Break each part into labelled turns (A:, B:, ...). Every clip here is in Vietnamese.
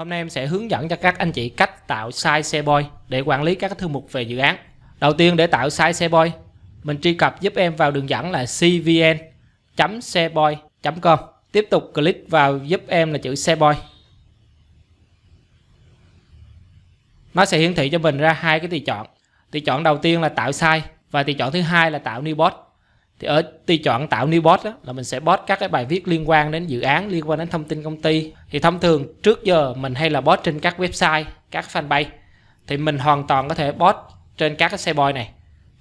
A: Hôm nay em sẽ hướng dẫn cho các anh chị cách tạo size xe boy để quản lý các thư mục về dự án. Đầu tiên để tạo size xe boy, mình truy cập giúp em vào đường dẫn là cvn.seboy.com. Tiếp tục click vào giúp em là chữ xe boy. Nó sẽ hiển thị cho mình ra hai cái tùy chọn. Tùy chọn đầu tiên là tạo size và tùy chọn thứ hai là tạo new bot thì ở tùy chọn tạo new post đó, là mình sẽ post các cái bài viết liên quan đến dự án liên quan đến thông tin công ty thì thông thường trước giờ mình hay là post trên các website các fanpage thì mình hoàn toàn có thể post trên các cái xe boy này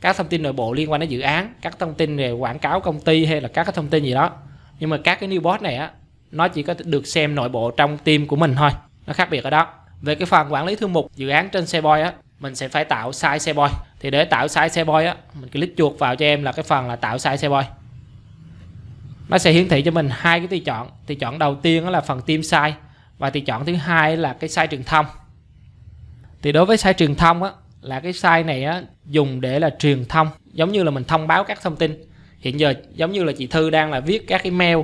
A: các thông tin nội bộ liên quan đến dự án các thông tin về quảng cáo công ty hay là các cái thông tin gì đó nhưng mà các cái new post này á nó chỉ có được xem nội bộ trong team của mình thôi nó khác biệt ở đó về cái phần quản lý thư mục dự án trên xe boy á mình sẽ phải tạo size xe boy thì để tạo size xe boy á mình click chuột vào cho em là cái phần là tạo size xe boy nó sẽ hiển thị cho mình hai cái tùy chọn tùy chọn đầu tiên là phần tim size và tùy chọn thứ hai là cái size truyền thông thì đối với size truyền thông á là cái size này á dùng để là truyền thông giống như là mình thông báo các thông tin hiện giờ giống như là chị Thư đang là viết các email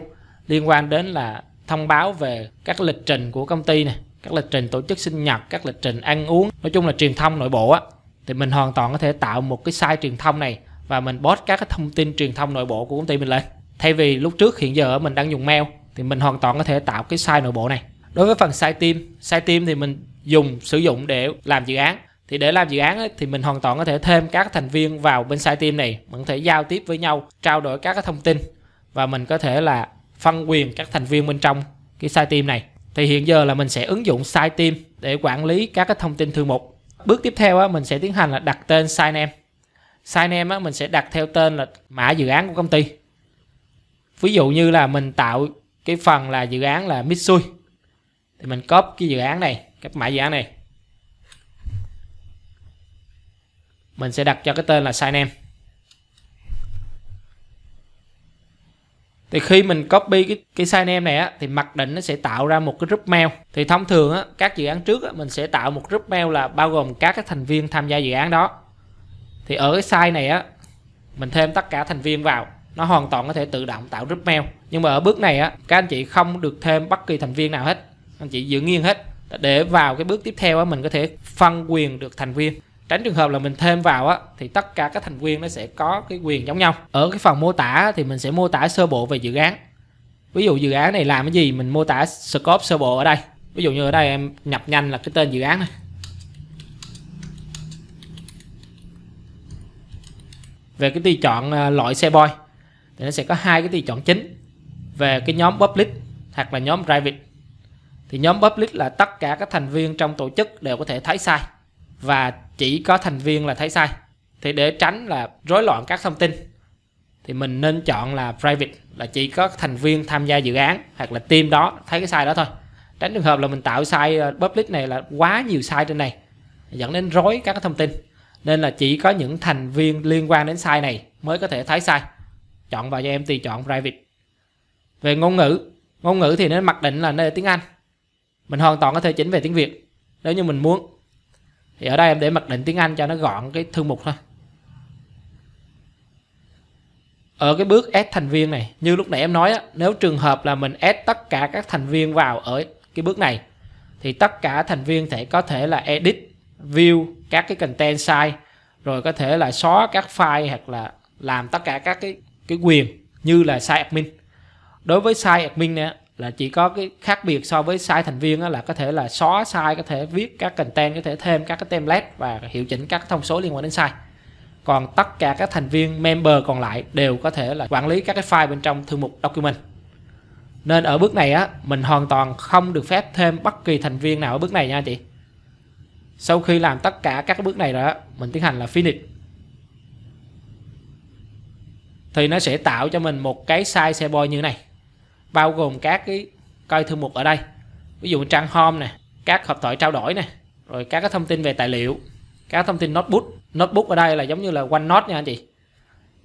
A: liên quan đến là thông báo về các lịch trình của công ty này các lịch trình tổ chức sinh nhật các lịch trình ăn uống nói chung là truyền thông nội bộ á thì mình hoàn toàn có thể tạo một cái site truyền thông này và mình post các cái thông tin truyền thông nội bộ của công ty mình lên thay vì lúc trước hiện giờ mình đang dùng mail thì mình hoàn toàn có thể tạo cái site nội bộ này đối với phần site team site team thì mình dùng sử dụng để làm dự án thì để làm dự án ấy, thì mình hoàn toàn có thể thêm các thành viên vào bên site team này mình có thể giao tiếp với nhau trao đổi các cái thông tin và mình có thể là phân quyền các thành viên bên trong cái site team này thì hiện giờ là mình sẽ ứng dụng site team để quản lý các cái thông tin thư mục bước tiếp theo á, mình sẽ tiến hành là đặt tên sign name sign name á, mình sẽ đặt theo tên là mã dự án của công ty ví dụ như là mình tạo cái phần là dự án là Mitsui thì mình copy cái dự án này cái mã dự án này mình sẽ đặt cho cái tên là sign name thì khi mình copy cái cái sign name này á thì mặc định nó sẽ tạo ra một cái group mail thì thông thường á các dự án trước á, mình sẽ tạo một group mail là bao gồm các cái thành viên tham gia dự án đó thì ở cái sign này á mình thêm tất cả thành viên vào nó hoàn toàn có thể tự động tạo group mail nhưng mà ở bước này á các anh chị không được thêm bất kỳ thành viên nào hết anh chị giữ nghiêng hết để vào cái bước tiếp theo á mình có thể phân quyền được thành viên tránh trường hợp là mình thêm vào á thì tất cả các thành viên nó sẽ có cái quyền giống nhau ở cái phần mô tả thì mình sẽ mô tả sơ bộ về dự án ví dụ dự án này làm cái gì mình mô tả scope sơ bộ ở đây ví dụ như ở đây em nhập nhanh là cái tên dự án này về cái tùy chọn à, loại xe boy thì nó sẽ có hai cái tùy chọn chính về cái nhóm public hoặc là nhóm private thì nhóm public là tất cả các thành viên trong tổ chức đều có thể thấy sai và chỉ có thành viên là thấy sai thì để tránh là rối loạn các thông tin thì mình nên chọn là private là chỉ có thành viên tham gia dự án hoặc là team đó thấy cái sai đó thôi tránh trường hợp là mình tạo sai ờ, public này là quá nhiều sai trên này dẫn đến rối các thông tin nên là chỉ có những thành viên liên quan đến sai này mới có thể thấy sai chọn vào cho em tùy chọn private về ngôn ngữ ngôn ngữ thì nên mặc định là nơi tiếng Anh mình hoàn toàn có thể chỉnh về tiếng Việt nếu như mình muốn thì ở đây em để mặc định tiếng Anh cho nó gọn cái thư mục thôi ở cái bước add thành viên này như lúc nãy em nói á, nếu trường hợp là mình add tất cả các thành viên vào ở cái bước này thì tất cả thành viên sẽ có thể là edit view các cái content size rồi có thể là xóa các file hoặc là làm tất cả các cái cái quyền như là site admin đối với site admin này là chỉ có cái khác biệt so với size thành viên là có thể là xóa size có thể viết các content có thể thêm các cái template và hiệu chỉnh các thông số liên quan đến size còn tất cả các thành viên member còn lại đều có thể là quản lý các cái file bên trong thư mục document nên ở bước này á mình hoàn toàn không được phép thêm bất kỳ thành viên nào ở bước này nha chị sau khi làm tất cả các bước này rồi á mình tiến hành là finish thì nó sẽ tạo cho mình một cái size xe boy như này bao gồm các cái coi thư mục ở đây ví dụ trang home này các hợp thoại trao đổi này rồi các cái thông tin về tài liệu các thông tin notebook notebook ở đây là giống như là OneNote nha anh chị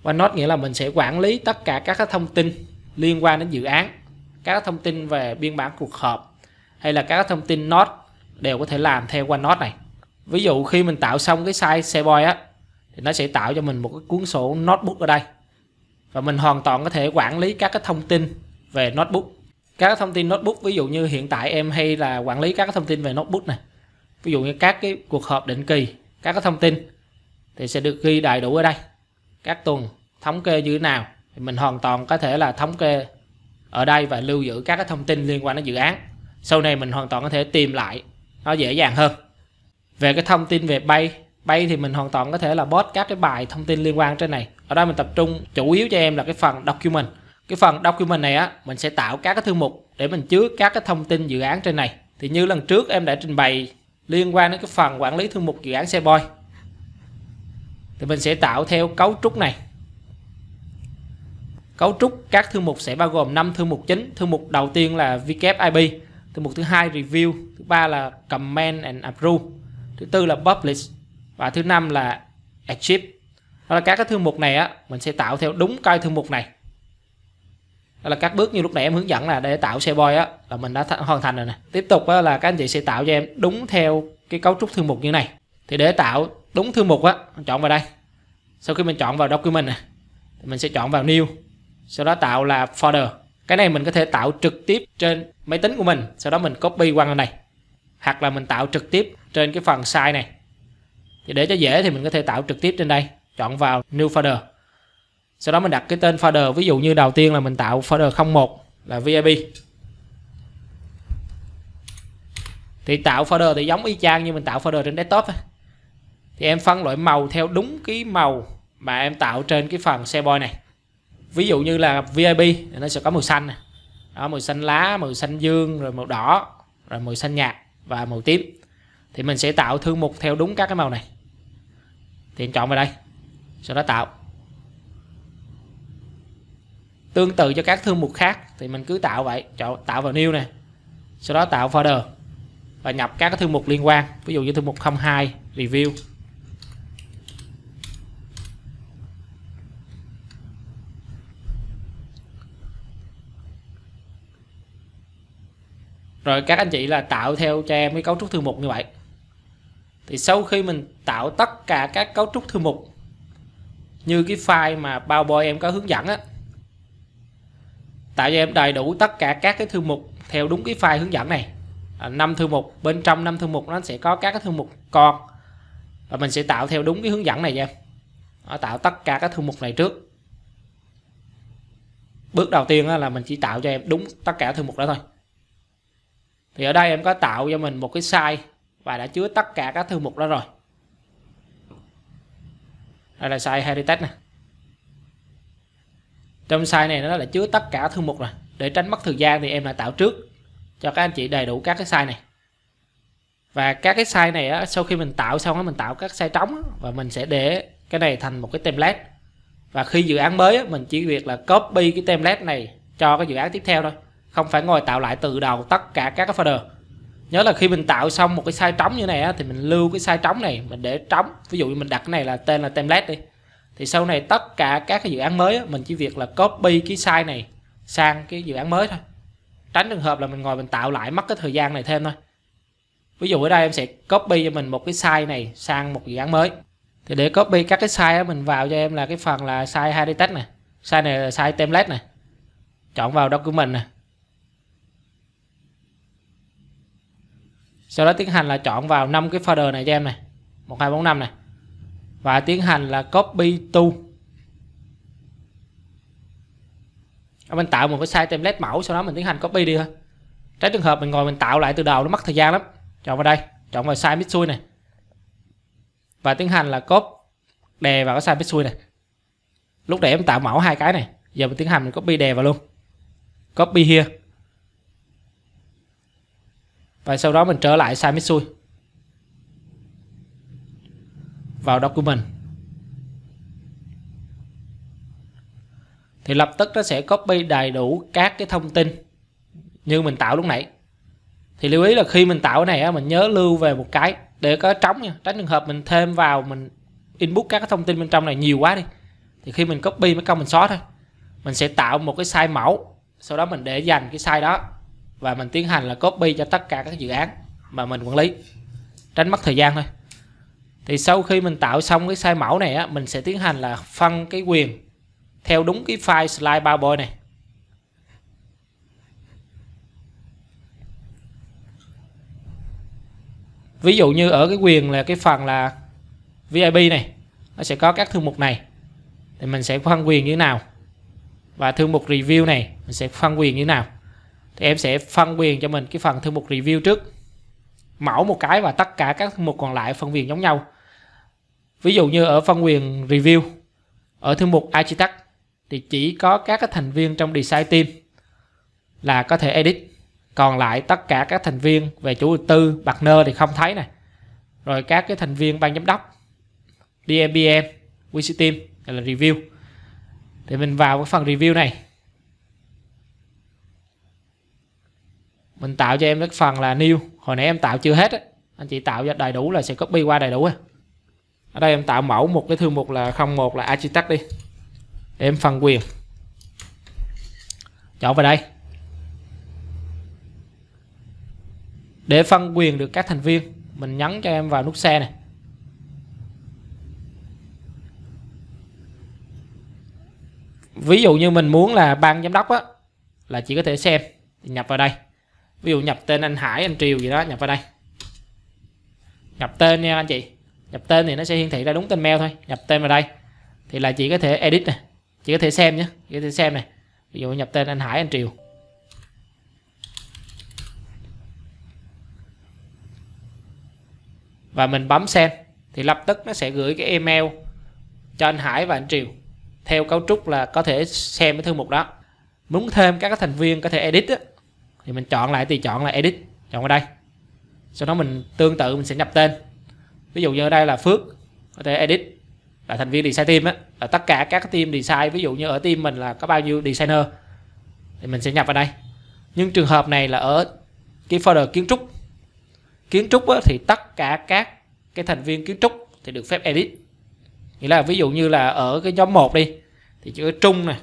A: OneNote nghĩa là mình sẽ quản lý tất cả các cái thông tin liên quan đến dự án các thông tin về biên bản cuộc họp hay là các thông tin note đều có thể làm theo OneNote này ví dụ khi mình tạo xong cái size boy á thì nó sẽ tạo cho mình một cái cuốn sổ notebook ở đây và mình hoàn toàn có thể quản lý các cái thông tin về notebook các thông tin notebook ví dụ như hiện tại em hay là quản lý các thông tin về notebook này ví dụ như các cái cuộc họp định kỳ các thông tin thì sẽ được ghi đầy đủ ở đây các tuần thống kê như thế nào thì mình hoàn toàn có thể là thống kê ở đây và lưu giữ các thông tin liên quan đến dự án sau này mình hoàn toàn có thể tìm lại nó dễ dàng hơn về cái thông tin về bay bay thì mình hoàn toàn có thể là post các cái bài thông tin liên quan trên này ở đây mình tập trung chủ yếu cho em là cái phần document cái phần document này á mình sẽ tạo các cái thư mục để mình chứa các cái thông tin dự án trên này thì như lần trước em đã trình bày liên quan đến cái phần quản lý thư mục dự án xe boy thì mình sẽ tạo theo cấu trúc này cấu trúc các thư mục sẽ bao gồm 5 thư mục chính thư mục đầu tiên là VKIP thư mục thứ hai review thứ ba là comment and approve thứ tư là publish và thứ năm là achieve đó là các cái thư mục này á mình sẽ tạo theo đúng cái thư mục này đó là các bước như lúc nãy em hướng dẫn là để tạo xe boy á là mình đã hoàn thành rồi nè tiếp tục á, là các anh chị sẽ tạo cho em đúng theo cái cấu trúc thư mục như này thì để tạo đúng thư mục á mình chọn vào đây sau khi mình chọn vào document nè mình sẽ chọn vào new sau đó tạo là folder cái này mình có thể tạo trực tiếp trên máy tính của mình sau đó mình copy qua bên này hoặc là mình tạo trực tiếp trên cái phần size này thì để cho dễ thì mình có thể tạo trực tiếp trên đây chọn vào new folder sau đó mình đặt cái tên folder ví dụ như đầu tiên là mình tạo folder 01 là VIP thì tạo folder thì giống y chang như mình tạo folder trên desktop ấy. thì em phân loại màu theo đúng cái màu mà em tạo trên cái phần xe boy này ví dụ như là VIP nó sẽ có màu xanh đó màu xanh lá màu xanh dương rồi màu đỏ rồi màu xanh nhạt và màu tím thì mình sẽ tạo thư mục theo đúng các cái màu này thì em chọn vào đây sau đó tạo tương tự cho các thư mục khác thì mình cứ tạo vậy chọn tạo vào new này sau đó tạo folder và nhập các thư mục liên quan ví dụ như thư mục 02 review rồi các anh chị là tạo theo cho em cái cấu trúc thư mục như vậy thì sau khi mình tạo tất cả các cấu trúc thư mục như cái file mà bao boy em có hướng dẫn á tạo cho em đầy đủ tất cả các cái thư mục theo đúng cái file hướng dẫn này à, năm thư mục bên trong năm thư mục nó sẽ có các cái thư mục con và mình sẽ tạo theo đúng cái hướng dẫn này nha em Đó, tạo tất cả các thư mục này trước bước đầu tiên là mình chỉ tạo cho em đúng tất cả thư mục đó thôi thì ở đây em có tạo cho mình một cái size và đã chứa tất cả các thư mục đó rồi đây là size heritage này trong size này nó là chứa tất cả thư mục rồi để tránh mất thời gian thì em lại tạo trước cho các anh chị đầy đủ các cái size này và các cái size này á, sau khi mình tạo xong á, mình tạo các size trống và mình sẽ để cái này thành một cái template và khi dự án mới mình chỉ việc là copy cái template này cho cái dự án tiếp theo thôi không phải ngồi tạo lại từ đầu tất cả các cái folder nhớ là khi mình tạo xong một cái size trống như này á, thì mình lưu cái size trống này mình để trống ví dụ như mình đặt cái này là tên là template đi thì sau này tất cả các cái dự án mới mình chỉ việc là copy cái size này sang cái dự án mới thôi tránh trường hợp là mình ngồi mình tạo lại mất cái thời gian này thêm thôi ví dụ ở đây em sẽ copy cho mình một cái size này sang một dự án mới thì để copy các cái size mình vào cho em là cái phần là size 2D này size này là size template này chọn vào document này sau đó tiến hành là chọn vào năm cái folder này cho em này một hai bốn năm này và tiến hành là copy to mình tạo một cái size template mẫu sau đó mình tiến hành copy đi thôi trái trường hợp mình ngồi mình tạo lại từ đầu nó mất thời gian lắm chọn vào đây chọn vào size mitsui này và tiến hành là copy đè vào cái size mitsui này lúc nãy em tạo mẫu hai cái này giờ mình tiến hành mình copy đè vào luôn copy here và sau đó mình trở lại size mitsui vào document thì lập tức nó sẽ copy đầy đủ các cái thông tin như mình tạo lúc nãy thì lưu ý là khi mình tạo cái này mình nhớ lưu về một cái để có trống nha tránh trường hợp mình thêm vào mình input các cái thông tin bên trong này nhiều quá đi thì khi mình copy mấy công mình xóa thôi mình sẽ tạo một cái size mẫu sau đó mình để dành cái size đó và mình tiến hành là copy cho tất cả các dự án mà mình quản lý tránh mất thời gian thôi thì sau khi mình tạo xong cái size mẫu này á, mình sẽ tiến hành là phân cái quyền theo đúng cái file slide PowerPoint này ví dụ như ở cái quyền là cái phần là VIP này nó sẽ có các thư mục này thì mình sẽ phân quyền như thế nào và thư mục review này mình sẽ phân quyền như thế nào thì em sẽ phân quyền cho mình cái phần thư mục review trước mẫu một cái và tất cả các mục còn lại phân quyền giống nhau ví dụ như ở phân quyền review ở thư mục architect thì chỉ có các cái thành viên trong design team là có thể edit còn lại tất cả các thành viên về chủ đầu tư partner thì không thấy này rồi các cái thành viên ban giám đốc DMBM, WC Team là review thì mình vào cái phần review này mình tạo cho em cái phần là new hồi nãy em tạo chưa hết á anh chị tạo cho đầy đủ là sẽ copy qua đầy đủ á ở đây em tạo mẫu một cái thư mục là 01 là architect đi em phân quyền chọn vào đây để phân quyền được các thành viên mình nhấn cho em vào nút xe này ví dụ như mình muốn là ban giám đốc á là chỉ có thể xem nhập vào đây ví dụ nhập tên anh Hải anh Triều gì đó nhập vào đây nhập tên nha anh chị nhập tên thì nó sẽ hiển thị ra đúng tên mail thôi nhập tên vào đây thì là chị có thể edit này chị có thể xem nhé chị có thể xem này ví dụ nhập tên anh Hải anh Triều và mình bấm xem, thì lập tức nó sẽ gửi cái email cho anh Hải và anh Triều theo cấu trúc là có thể xem cái thư mục đó muốn thêm các thành viên có thể edit á, thì mình chọn lại thì chọn là edit chọn ở đây sau đó mình tương tự mình sẽ nhập tên ví dụ như ở đây là phước có thể edit là thành viên design team á là tất cả các team design ví dụ như ở team mình là có bao nhiêu designer thì mình sẽ nhập vào đây nhưng trường hợp này là ở cái folder kiến trúc kiến trúc á, thì tất cả các cái thành viên kiến trúc thì được phép edit nghĩa là ví dụ như là ở cái nhóm 1 đi thì chữ trung này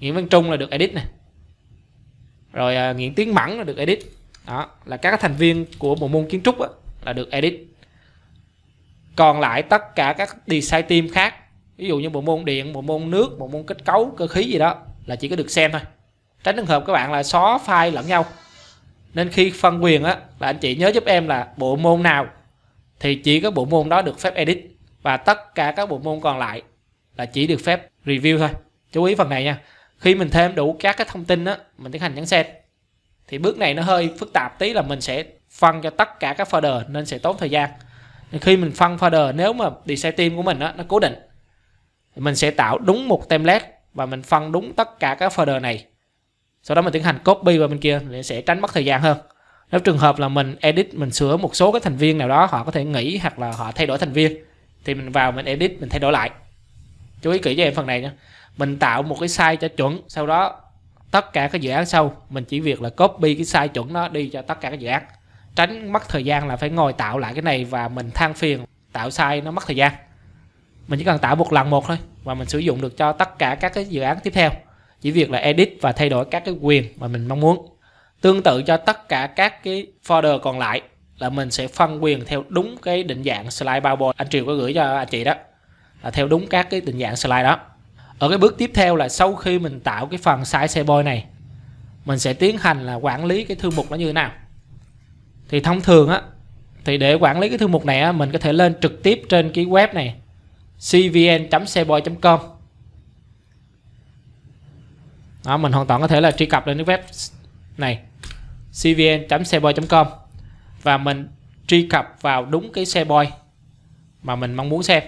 A: Nguyễn Văn Trung là được edit này rồi à, nghiện tiếng mẫn là được edit đó là các thành viên của bộ môn kiến trúc á, là được edit còn lại tất cả các design team khác ví dụ như bộ môn điện bộ môn nước bộ môn kết cấu cơ khí gì đó là chỉ có được xem thôi tránh trường hợp các bạn là xóa file lẫn nhau nên khi phân quyền á là anh chị nhớ giúp em là bộ môn nào thì chỉ có bộ môn đó được phép edit và tất cả các bộ môn còn lại là chỉ được phép review thôi chú ý phần này nha khi mình thêm đủ các cái thông tin đó mình tiến hành nhấn send thì bước này nó hơi phức tạp tí là mình sẽ phân cho tất cả các folder nên sẽ tốn thời gian nên khi mình phân folder nếu mà design team của mình đó, nó cố định thì mình sẽ tạo đúng một template và mình phân đúng tất cả các folder này sau đó mình tiến hành copy vào bên kia để sẽ tránh mất thời gian hơn nếu trường hợp là mình edit mình sửa một số cái thành viên nào đó họ có thể nghỉ hoặc là họ thay đổi thành viên thì mình vào mình edit mình thay đổi lại chú ý kỹ cho em phần này nha mình tạo một cái size cho chuẩn sau đó tất cả các dự án sau mình chỉ việc là copy cái size chuẩn đó đi cho tất cả các dự án tránh mất thời gian là phải ngồi tạo lại cái này và mình than phiền tạo size nó mất thời gian mình chỉ cần tạo một lần một thôi và mình sử dụng được cho tất cả các cái dự án tiếp theo chỉ việc là edit và thay đổi các cái quyền mà mình mong muốn tương tự cho tất cả các cái folder còn lại là mình sẽ phân quyền theo đúng cái định dạng slide bao anh triều có gửi cho anh chị đó là theo đúng các cái định dạng slide đó ở cái bước tiếp theo là sau khi mình tạo cái phần size xe boy này mình sẽ tiến hành là quản lý cái thư mục nó như thế nào thì thông thường á thì để quản lý cái thư mục này á, mình có thể lên trực tiếp trên cái web này cvn.seboy.com đó, mình hoàn toàn có thể là truy cập lên cái web này cvn.seboy.com và mình truy cập vào đúng cái xe boy mà mình mong muốn xem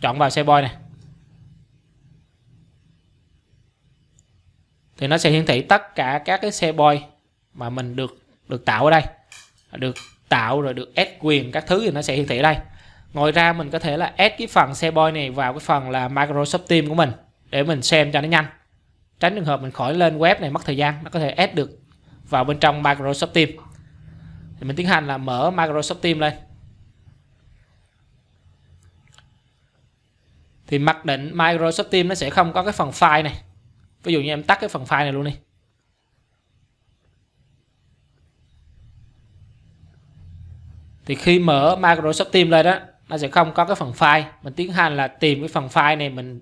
A: chọn vào xe boy này thì nó sẽ hiển thị tất cả các cái xe boy mà mình được được tạo ở đây được tạo rồi được add quyền các thứ thì nó sẽ hiển thị ở đây ngoài ra mình có thể là add cái phần xe boy này vào cái phần là Microsoft Teams của mình để mình xem cho nó nhanh tránh trường hợp mình khỏi lên web này mất thời gian nó có thể add được vào bên trong Microsoft Teams thì mình tiến hành là mở Microsoft Teams lên thì mặc định Microsoft Teams nó sẽ không có cái phần file này ví dụ như em tắt cái phần file này luôn đi thì khi mở Microsoft Teams lên đó nó sẽ không có cái phần file mình tiến hành là tìm cái phần file này mình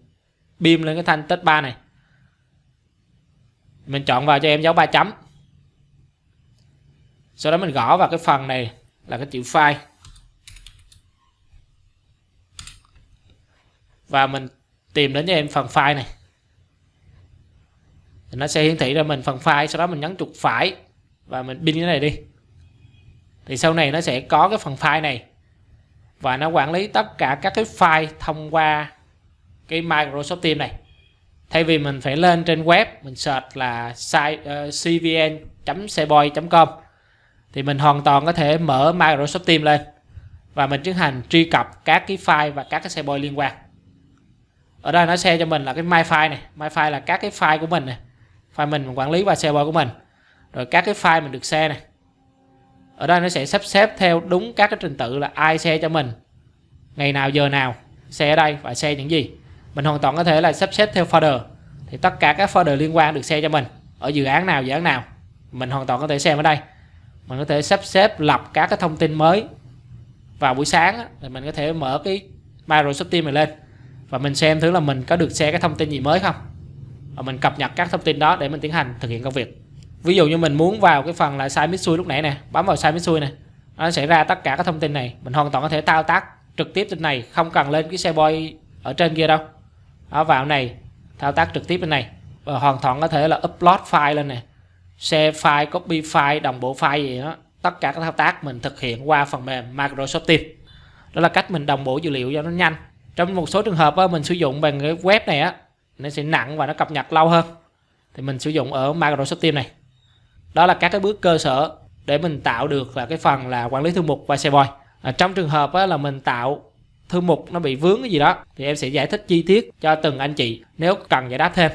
A: bim lên cái thanh test ba này mình chọn vào cho em dấu ba chấm sau đó mình gõ vào cái phần này là cái chữ file và mình tìm đến cho em phần file này thì nó sẽ hiển thị ra mình phần file sau đó mình nhấn chuột phải và mình pin cái này đi thì sau này nó sẽ có cái phần file này và nó quản lý tất cả các cái file thông qua cái Microsoft Teams này thay vì mình phải lên trên web mình search là ờ, cvn.cboy.com thì mình hoàn toàn có thể mở Microsoft Teams lên và mình tiến hành truy cập các cái file và các cái cboy liên quan ở đây nó share cho mình là cái my file này my file là các cái file của mình này file mình mình quản lý qua server của mình rồi các cái file mình được share này ở đây nó sẽ sắp xếp theo đúng các cái trình tự là ai share cho mình ngày nào giờ nào share ở đây và share những gì mình hoàn toàn có thể là sắp xếp theo folder thì tất cả các folder liên quan được share cho mình ở dự án nào dự án nào mình hoàn toàn có thể xem ở đây mình có thể sắp xếp lập các cái thông tin mới vào buổi sáng thì mình có thể mở cái Microsoft Teams này lên và mình xem thứ là mình có được share cái thông tin gì mới không Ờ, mình cập nhật các thông tin đó để mình tiến hành thực hiện công việc ví dụ như mình muốn vào cái phần là sai mitsui lúc nãy nè bấm vào sai mitsui này nó sẽ ra tất cả các thông tin này mình hoàn toàn có thể thao tác trực tiếp trên này không cần lên cái xe boy ở trên kia đâu đó, vào này thao tác trực tiếp bên này và hoàn toàn có thể là upload file lên này, share file copy file đồng bộ file gì đó tất cả các thao tác mình thực hiện qua phần mềm Microsoft Teams đó là cách mình đồng bộ dữ liệu cho nó nhanh trong một số trường hợp á, mình sử dụng bằng cái web này á nó sẽ nặng và nó cập nhật lâu hơn thì mình sử dụng ở Microsoft Teams này đó là các cái bước cơ sở để mình tạo được là cái phần là quản lý thư mục và SharePoint à, trong trường hợp là mình tạo thư mục nó bị vướng cái gì đó thì em sẽ giải thích chi tiết cho từng anh chị nếu cần giải đáp thêm